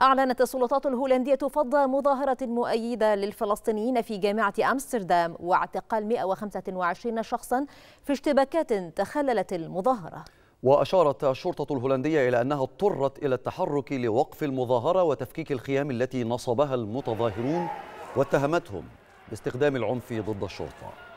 أعلنت السلطات الهولندية فض مظاهرة مؤيدة للفلسطينيين في جامعة أمستردام واعتقال 125 شخصا في اشتباكات تخللت المظاهرة وأشارت الشرطة الهولندية إلى أنها اضطرت إلى التحرك لوقف المظاهرة وتفكيك الخيام التي نصبها المتظاهرون واتهمتهم باستخدام العنف ضد الشرطة